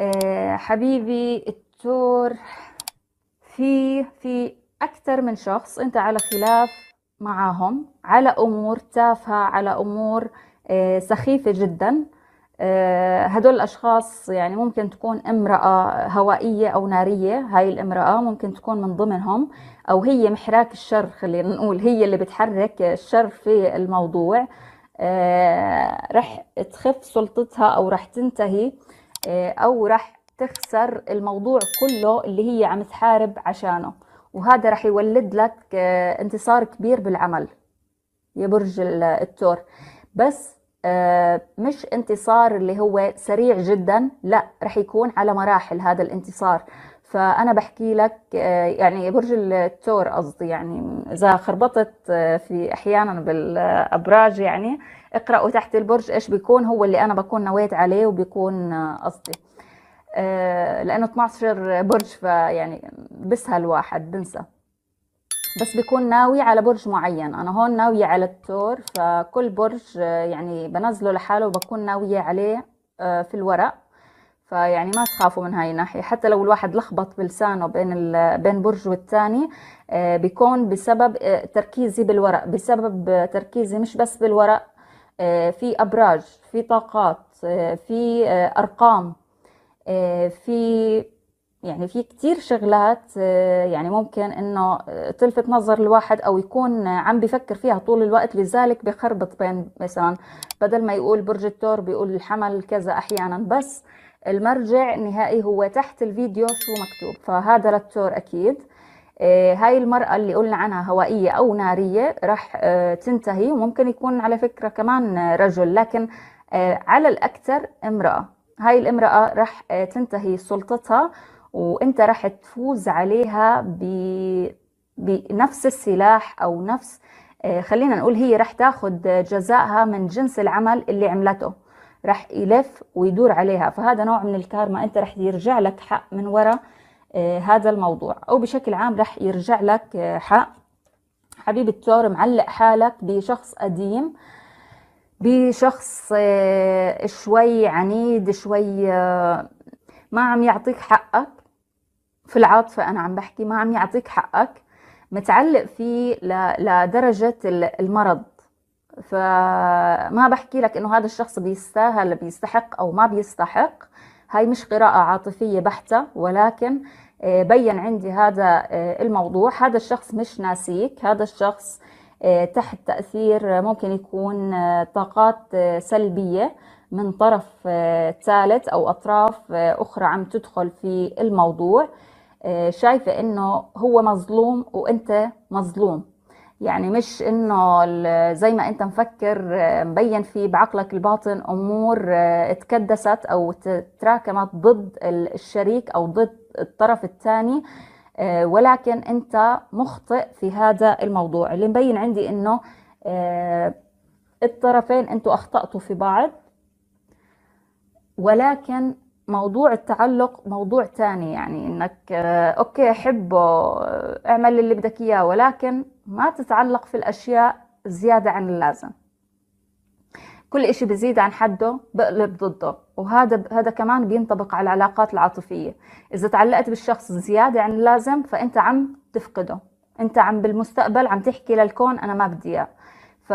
آه، حبيبي التور في في أكثر من شخص أنت على خلاف معهم على أمور تافهة على أمور آه، سخيفة جدا آه، هدول الأشخاص يعني ممكن تكون امرأة هوائية أو نارية هاي الامرأة ممكن تكون من ضمنهم أو هي محراك الشر خلينا نقول هي اللي بتحرك الشر في الموضوع رح تخف سلطتها أو رح تنتهي آه، او راح تخسر الموضوع كله اللي هي عم تحارب عشانه وهذا راح يولد لك آه، انتصار كبير بالعمل يا برج التور بس آه، مش انتصار اللي هو سريع جدا لا رح يكون على مراحل هذا الانتصار فانا بحكي لك آه، يعني برج الثور قصدي يعني اذا خربطت آه، في احيانا بالابراج يعني اقرأوا تحت البرج ايش بيكون هو اللي انا بكون نويت عليه وبيكون آه، قصدي لانه 12 برج فيعني بسهل واحد بنسى بس بكون ناوي على برج معين انا هون ناوية على الثور فكل برج يعني بنزله لحاله وبكون ناوية عليه في الورق فيعني ما تخافوا من هاي الناحية حتى لو الواحد لخبط بلسانه بين بين برج والثاني آه، بيكون بسبب آه، تركيزي بالورق بسبب تركيزي مش بس بالورق آه، في أبراج في طاقات في أرقام في يعني في كتير شغلات يعني ممكن انه تلفت نظر الواحد او يكون عم بفكر فيها طول الوقت لذلك بخربط بين مثلا بدل ما يقول برج الثور بيقول الحمل كذا احيانا بس المرجع النهائي هو تحت الفيديو شو مكتوب فهذا للتور أكيد آه، هاي المرأة اللي قلنا عنها هوائية أو نارية راح آه، تنتهي وممكن يكون على فكرة كمان رجل لكن آه، على الأكثر امرأة هاي الامرأة راح تنتهي سلطتها وانت راح تفوز عليها ب... بنفس السلاح أو نفس خلينا نقول هي راح تاخذ جزائها من جنس العمل اللي عملته راح يلف ويدور عليها فهذا نوع من الكارما انت راح يرجع لك حق من وراء آه، هذا الموضوع او بشكل عام راح يرجع لك آه، حق حبيب التور معلق حالك بشخص قديم بشخص آه، شوي عنيد شوي ما عم يعطيك حقك في العاطفة أنا عم بحكي ما عم يعطيك حقك متعلق فيه لدرجة المرض فما بحكي لك انه هذا الشخص بيستاهل بيستحق او ما بيستحق هاي مش قراءة عاطفية بحتة ولكن آه، بين عندي هذا آه، الموضوع هذا الشخص مش ناسيك هذا الشخص آه، تحت تأثير ممكن يكون طاقات سلبية من طرف ثالث أو أطراف أخرى عم تدخل في الموضوع شايفة إنه هو مظلوم وأنت مظلوم يعني مش انه زي ما انت مفكر آه، مبين في بعقلك الباطن امور آه، اتكدست او تراكمت ضد الشريك او ضد الطرف الثاني آه، ولكن انت مخطئ في هذا الموضوع اللي مبين عندي انه الطرفين انتوا اخطأتوا في بعض ولكن موضوع التعلق موضوع تاني يعني انك آه، اوكي حبه آه، اعمل اللي بدك اياه ولكن ما تتعلق في الاشياء زيادة عن اللازم كل اشي بزيد عن حده بقلب ضده وهذا هذا كمان بينطبق على العلاقات العاطفية اذا تعلقت بالشخص زيادة عن اللازم فانت عم تفقده انت عم بالمستقبل عم تحكي للكون انا ما بدي اياه ف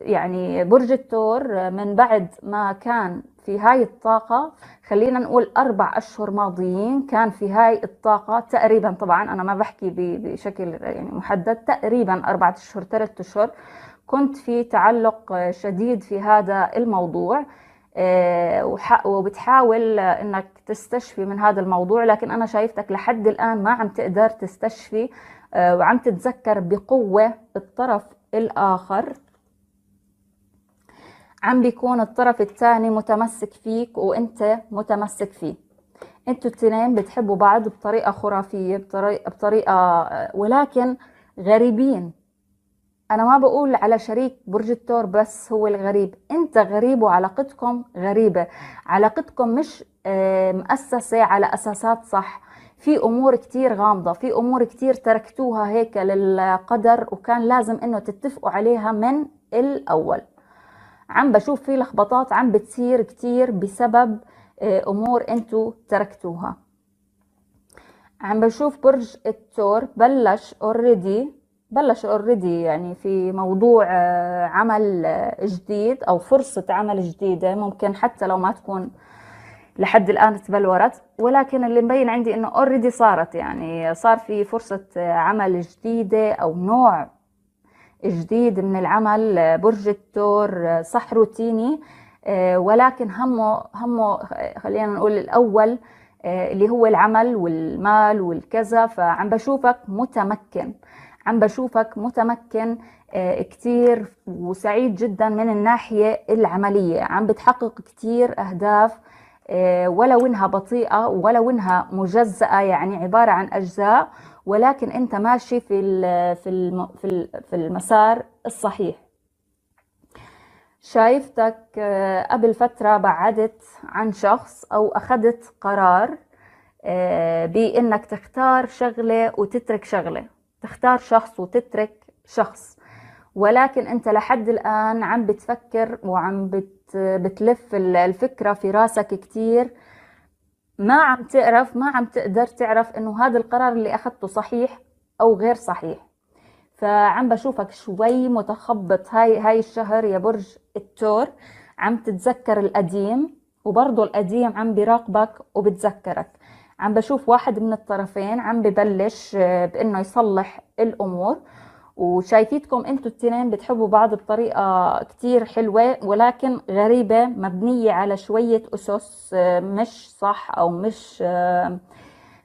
يعني برج الثور من بعد ما كان في هاي الطاقة خلينا نقول أربع أشهر ماضيين كان في هاي الطاقة تقريبا طبعا أنا ما بحكي بشكل يعني محدد تقريبا أربعة أشهر ثلاثة أشهر كنت في تعلق شديد في هذا الموضوع آه، وبتحاول انك تستشفي من هذا الموضوع لكن انا شايفتك لحد الان ما عم تقدر تستشفي آه، وعم تتذكر بقوه الطرف الآخر عم بيكون الطرف الثاني متمسك فيك وانت متمسك فيه انتوا التنين بتحبوا بعض بطريقة خرافية بطريقة, بطريقة ولكن غريبين أنا ما بقول على شريك برج الثور بس هو الغريب أنت غريب وعلاقتكم غريبة علاقتكم مش آه، مؤسسة على أساسات صح في امور كتير غامضه في امور كتير تركتوها هيك للقدر وكان لازم انه تتفقوا عليها من الاول عم بشوف في لخبطات عم بتصير كتير بسبب آه، امور انتو تركتوها عم بشوف برج الثور بلش اوريدي بلش اوريدي يعني في موضوع آه، عمل آه، جديد او فرصه عمل جديده ممكن حتى لو ما تكون لحد الان تبلورت ولكن اللي مبين عندي انه اوريدي صارت يعني صار في فرصه عمل جديده او نوع جديد من العمل برج الثور صح روتيني ولكن همه همه خلينا نقول الاول اللي هو العمل والمال والكذا فعم بشوفك متمكن عم بشوفك متمكن كتير وسعيد جدا من الناحية العملية عم بتحقق كتير أهداف آه، ولو انها بطيئه ولو انها مجزاه يعني عباره عن اجزاء ولكن انت ماشي في في في المسار الصحيح شايفتك آه، قبل فتره بعدت عن شخص او اخذت قرار آه، بانك تختار شغله وتترك شغله تختار شخص وتترك شخص ولكن انت لحد الان عم بتفكر وعم بت بتلف الفكره في راسك كثير ما عم تعرف ما عم تقدر تعرف انه هذا القرار اللي اخذته صحيح او غير صحيح فعم بشوفك شوي متخبط هاي هاي الشهر يا برج التور عم تتذكر القديم وبرضه القديم عم بيراقبك وبتذكرك عم بشوف واحد من الطرفين عم ببلش آه، بانه يصلح الامور وشايفيتكم انتوا التنين بتحبوا بعض بطريقة كتير حلوة ولكن غريبة مبنية على شوية أسس آه، مش صح أو مش آه،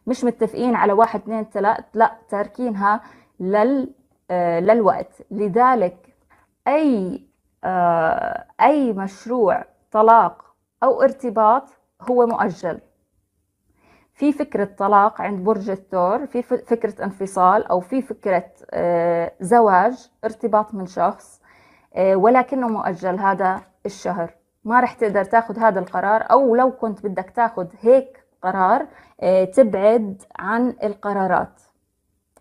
مش متفقين على واحد اثنين ثلاث لا تاركينها لل آه، للوقت لذلك أي أي مشروع طلاق أو ارتباط هو مؤجل في فكرة طلاق عند برج الثور في فكرة انفصال أو في فكرة آه، زواج ارتباط من شخص آه، ولكنه مؤجل هذا الشهر ما رح تقدر تاخذ هذا القرار أو لو كنت بدك تاخذ هيك قرار آه، تبعد عن القرارات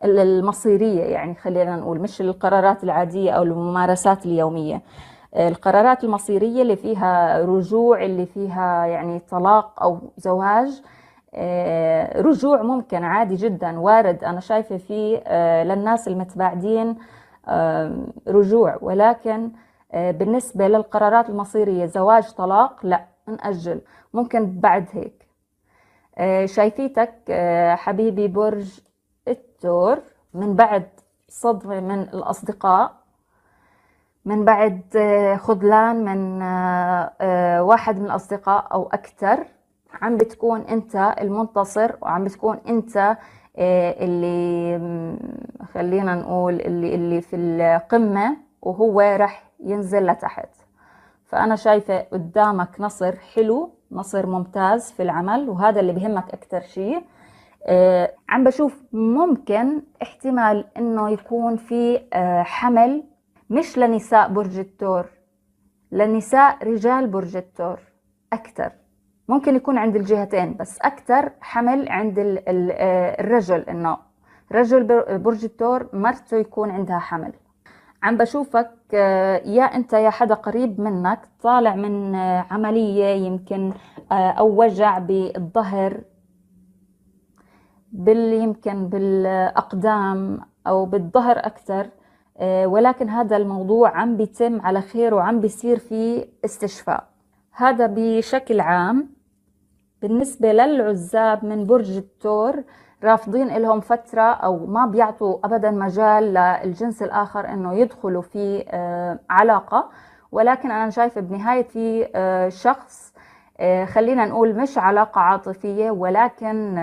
المصيرية يعني خلينا نقول مش القرارات العادية أو الممارسات اليومية القرارات المصيرية اللي فيها رجوع اللي فيها يعني طلاق أو زواج آه، رجوع ممكن عادي جدا وارد أنا شايفة فيه آه، للناس المتباعدين آه، رجوع ولكن بالنسبة للقرارات المصيرية زواج طلاق لا نأجل ممكن بعد هيك شايفيتك حبيبي برج التور من بعد صدمة من الأصدقاء من بعد خذلان من واحد من الأصدقاء أو أكثر عم بتكون انت المنتصر وعم بتكون انت آه، اللي خلينا نقول اللي اللي في القمة وهو رح ينزل لتحت فأنا شايفة قدامك نصر حلو نصر ممتاز في العمل وهذا اللي بهمك أكتر شيء آه، عم بشوف ممكن احتمال إنه يكون في آه، حمل مش لنساء برج التور لنساء رجال برج التور أكتر ممكن يكون عند الجهتين بس أكثر حمل عند آه، الرجل إنه رجل برج الثور مرته يكون عندها حمل عم بشوفك آه، يا أنت يا حدا قريب منك طالع من آه، عملية يمكن أو وجع بالظهر بال يمكن بالأقدام أو بالظهر أكثر ولكن هذا الموضوع عم بيتم على خير وعم بيصير فيه استشفاء هذا بشكل عام بالنسبة للعزاب من برج الثور رافضين لهم فترة أو ما بيعطوا أبدا مجال للجنس الآخر أنه يدخلوا في آه، علاقة ولكن أنا شايفة بنهاية في آه، شخص آه، خلينا نقول مش علاقة عاطفية ولكن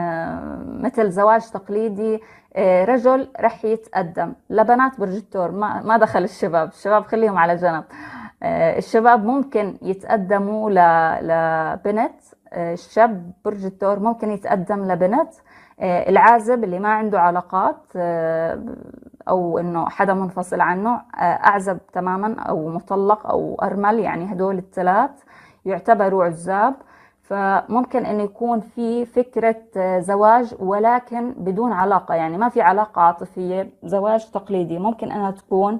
مثل زواج تقليدي رجل رح يتقدم لبنات برج الثور ما دخل الشباب الشباب خليهم على جنب آه، الشباب ممكن يتقدموا لبنت آه، الشاب الثور ممكن يتقدم لبنت آه، العازب اللي ما عنده علاقات او انه حدا منفصل عنه اعزب تماما او مطلق او ارمل يعني هدول الثلاث يعتبروا عزاب فممكن انه يكون في فكره زواج ولكن بدون علاقه يعني ما في علاقه عاطفيه زواج تقليدي ممكن انها تكون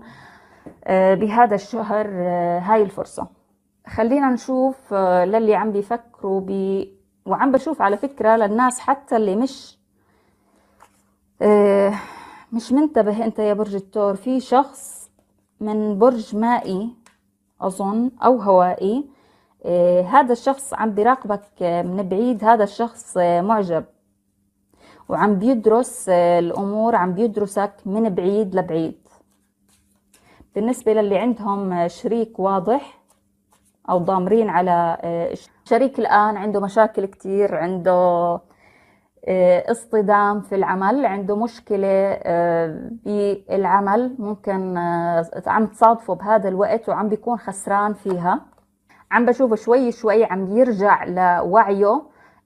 آه، بهذا الشهر آه، هاي الفرصة خلينا نشوف آه، للي عم بيفكروا بي وعم بشوف على فكرة للناس حتى اللي مش مش منتبه انت يا برج التور في شخص من برج مائي اظن او هوائي هذا الشخص عم بيراقبك من بعيد هذا الشخص معجب وعم بيدرس الامور عم بيدرسك من بعيد لبعيد بالنسبة للي عندهم شريك واضح أو ضامرين على آه، شريك الآن عنده مشاكل كتير عنده آه، اصطدام في العمل عنده مشكلة آه، بالعمل ممكن عم تصادفه بهذا الوقت وعم بيكون خسران فيها عم بشوفه شوي شوي عم يرجع لوعيه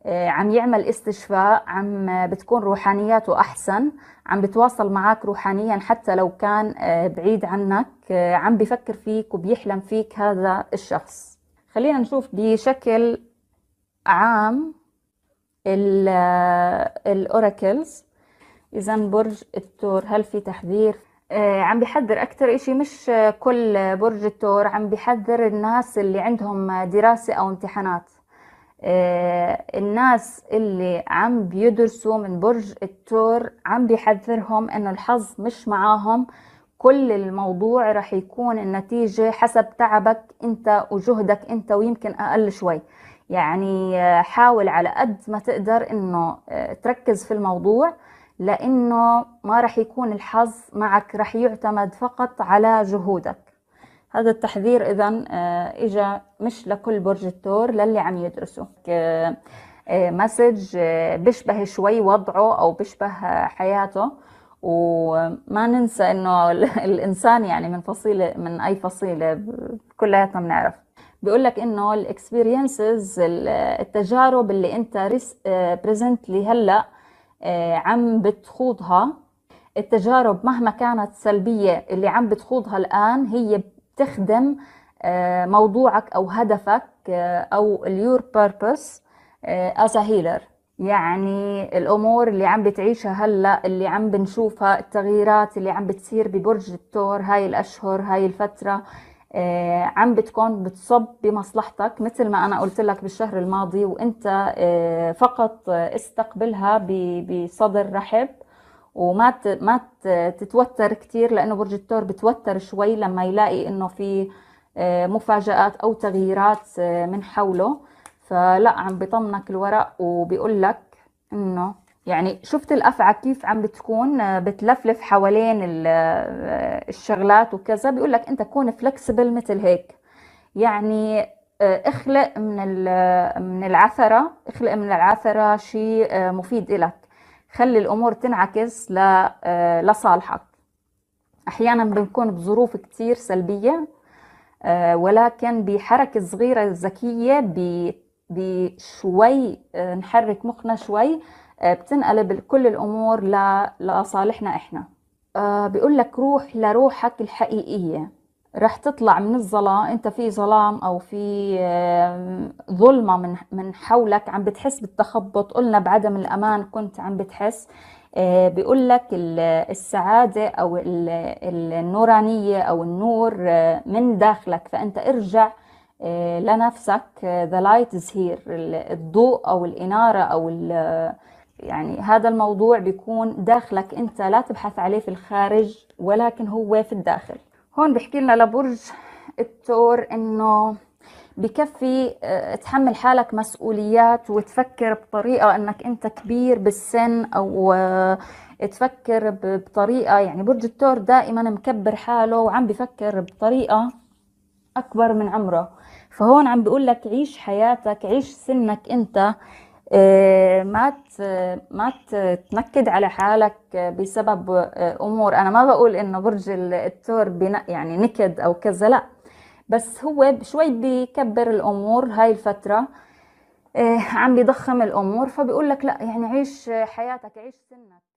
آه، عم يعمل استشفاء عم بتكون روحانياته أحسن عم بتواصل معك روحانيا حتى لو كان آه، بعيد عنك آه، عم بفكر فيك وبيحلم فيك هذا الشخص خلينا نشوف بشكل عام الأوراكلز إذا برج التور هل في تحذير عم بحذر أكثر إشي مش كل برج التور عم بحذر الناس اللي عندهم دراسة أو امتحانات آه، الناس اللي عم بيدرسوا من برج التور عم بيحذرهم انه الحظ مش معاهم كل الموضوع رح يكون النتيجة حسب تعبك انت وجهدك انت ويمكن اقل شوي يعني آه، حاول على قد ما تقدر انه آه، تركز في الموضوع لانه ما رح يكون الحظ معك رح يعتمد فقط على جهودك هذا التحذير إذا آه، اجى مش لكل برج الثور للي عم يدرسوا آه، مسج آه، بيشبه شوي وضعه أو بيشبه حياته وما ننسى إنه الإنسان يعني من فصيلة من أي فصيلة كلياتنا بنعرف بيقول لك إنه الاكسبيرينسز التجارب اللي أنت بريزنتلي هلا عم بتخوضها التجارب مهما كانت سلبية اللي عم بتخوضها الآن هي تخدم آه، موضوعك أو هدفك آه، أو your purpose آه، as a healer يعني الأمور اللي عم بتعيشها هلأ اللي عم بنشوفها التغييرات اللي عم بتصير ببرج التور هاي الأشهر هاي الفترة عم بتكون بتصب بمصلحتك مثل ما أنا قلت لك بالشهر الماضي وأنت فقط استقبلها بصدر رحب وما ما تتوتر كثير لانه برج الثور بتوتر شوي لما يلاقي انه في آه، مفاجآت او تغييرات آه، من حوله فلا عم بيطمنك الورق وبيقول لك انه يعني شفت الافعى كيف عم بتكون آه، بتلفلف حوالين الشغلات وكذا بيقول لك انت كون فلكسبل مثل هيك يعني اخلق من من العثره اخلق من العثره شيء مفيد لك خلي الامور تنعكس آه، لصالحك احيانا بنكون بظروف كتير سلبيه آه، ولكن بحركه صغيره ذكيه بشوي آه، نحرك مخنا شوي بتنقلب كل الامور لصالحنا احنا بيقول لك روح لروحك الحقيقيه رح تطلع من الظلام انت في ظلام او في ظلمة من من حولك عم بتحس بالتخبط قلنا بعدم الامان كنت عم بتحس آه، بيقول لك السعادة او النورانية او النور آه، من داخلك فانت ارجع آه، لنفسك the light is here الضوء او الانارة او يعني هذا الموضوع بيكون داخلك انت لا تبحث عليه في الخارج ولكن هو في الداخل هون بحكي لنا لبرج الثور انه بكفي آه، تحمل حالك مسؤوليات وتفكر بطريقة انك انت كبير بالسن او آه، تفكر بطريقة يعني برج الثور دائما مكبر حاله وعم بفكر بطريقة اكبر من عمره فهون عم بيقول لك عيش حياتك عيش سنك انت إيه، ما ما تنكد على حالك بسبب آه، امور انا ما بقول انه برج الثور يعني نكد او كذا لا بس هو شوي بيكبر الامور هاي الفتره إيه، عم بيضخم الامور فبيقول لك لا يعني عيش حياتك عيش سنك